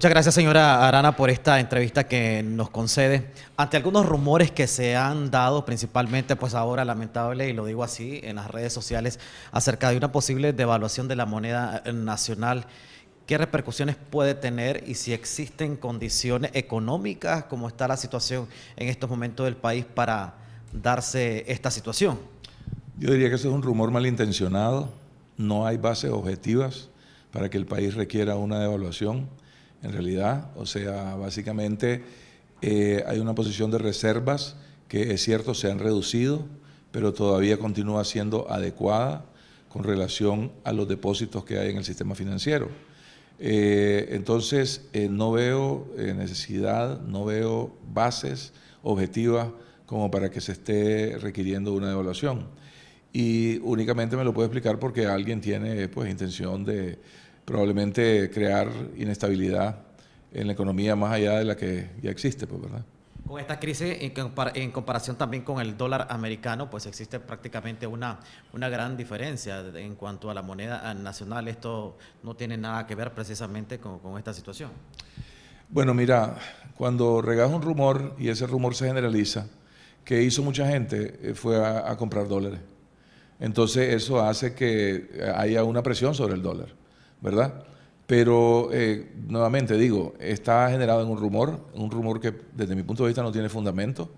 Muchas gracias, señora Arana, por esta entrevista que nos concede. Ante algunos rumores que se han dado, principalmente, pues ahora lamentable, y lo digo así, en las redes sociales, acerca de una posible devaluación de la moneda nacional, ¿qué repercusiones puede tener y si existen condiciones económicas, como está la situación en estos momentos del país, para darse esta situación? Yo diría que eso es un rumor malintencionado, no hay bases objetivas para que el país requiera una devaluación en realidad. O sea, básicamente eh, hay una posición de reservas que es cierto, se han reducido, pero todavía continúa siendo adecuada con relación a los depósitos que hay en el sistema financiero. Eh, entonces, eh, no veo necesidad, no veo bases objetivas como para que se esté requiriendo una devaluación. Y únicamente me lo puedo explicar porque alguien tiene pues intención de, probablemente crear inestabilidad en la economía más allá de la que ya existe, pues, ¿verdad? Con esta crisis, en comparación también con el dólar americano, pues existe prácticamente una, una gran diferencia en cuanto a la moneda nacional. Esto no tiene nada que ver precisamente con, esta situación. Bueno, mira, cuando regas un rumor y ese rumor se generaliza, que hizo mucha gente eh, fue a comprar dólares. Entonces eso hace que eh, haya una presión sobre el dólar. ¿verdad? Pero eh, nuevamente digo, está generado en un rumor, un rumor que desde mi punto de vista no tiene fundamento.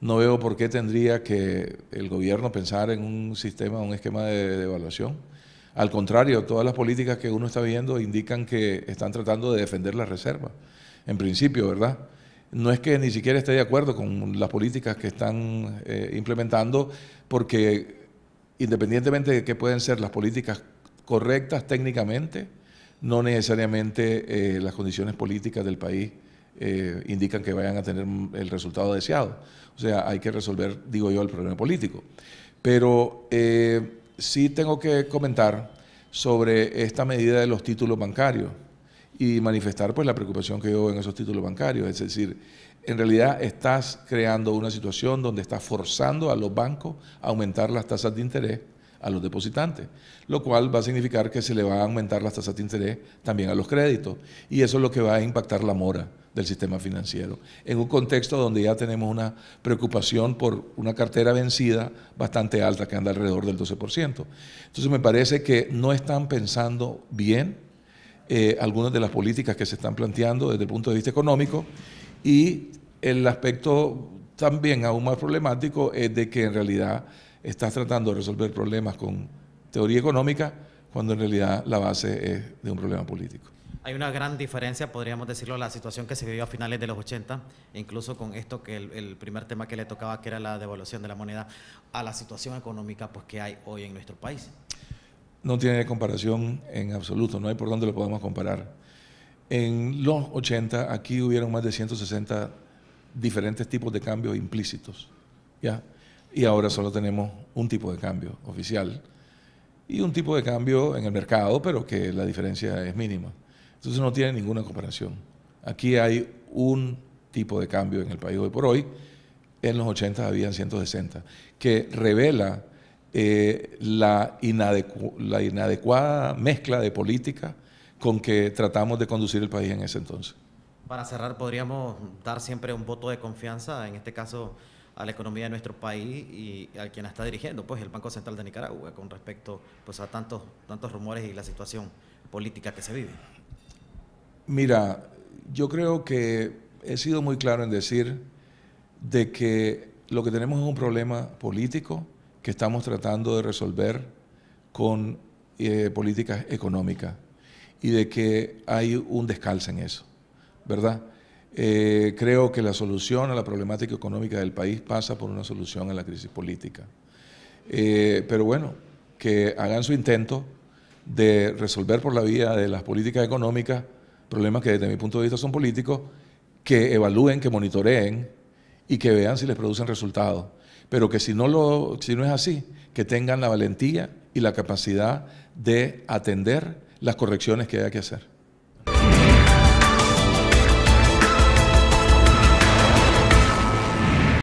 No veo por qué tendría que el gobierno pensar en un sistema, un esquema de, evaluación. Al contrario, todas las políticas que uno está viendo indican que están tratando de defender las reservas, en principio, ¿verdad? no es que ni siquiera esté de acuerdo con las políticas que están eh, implementando, porque independientemente de qué pueden ser las políticas correctas técnicamente, no necesariamente eh, las condiciones políticas del país eh, indican que vayan a tener el resultado deseado. O sea, hay que resolver, digo yo, el problema político. Pero eh, sí tengo que comentar sobre esta medida de los títulos bancarios y manifestar pues la preocupación que yo en esos títulos bancarios. Es decir, en realidad estás creando una situación donde estás forzando a los bancos a aumentar las tasas de interés a los depositantes, lo cual va a significar que se le va a aumentar las tasas de interés también a los créditos y eso es lo que va a impactar la mora del sistema financiero, en un contexto donde ya tenemos una preocupación por una cartera vencida bastante alta que anda alrededor del 12%. Entonces me parece que no están pensando bien eh, algunas de las políticas que se están planteando desde el punto de vista económico y el aspecto también aún más problemático es de que en realidad estás tratando de resolver problemas con teoría económica cuando en realidad la base es de un problema político. Hay una gran diferencia, podríamos decirlo, la situación que se vivió a finales de los 80, incluso con esto que el, primer tema que le tocaba, que era la devaluación de la moneda, a la situación económica pues, que hay hoy en nuestro país. No tiene comparación en absoluto, no hay por dónde lo podamos comparar. En los 80 aquí hubieron más de 160 diferentes tipos de cambios implícitos, ¿ya? y ahora solo tenemos un tipo de cambio oficial y un tipo de cambio en el mercado, pero que la diferencia es mínima. Entonces no tiene ninguna comparación. Aquí hay un tipo de cambio en el país hoy por hoy, en los 80 habían 160, que revela eh, la, la inadecuada mezcla de política con que tratamos de conducir el país en ese entonces. Para cerrar, podríamos dar siempre un voto de confianza, en este caso a la economía de nuestro país y al quien la está dirigiendo, pues el Banco Central de Nicaragua, con respecto pues, a tantos, tantos rumores y la situación política que se vive. Mira, yo creo que he sido muy claro en decir de que lo que tenemos es un problema político que estamos tratando de resolver con eh, políticas económicas y de que hay un descalce en eso, ¿verdad? Eh, creo que la solución a la problemática económica del país pasa por una solución a la crisis política. Eh, pero bueno, que hagan su intento de resolver por la vía de las políticas económicas problemas que desde mi punto de vista son políticos, que evalúen, que monitoreen y que vean si les producen resultados. Pero que si no, lo, si no es así, que tengan la valentía y la capacidad de atender las correcciones que haya que hacer.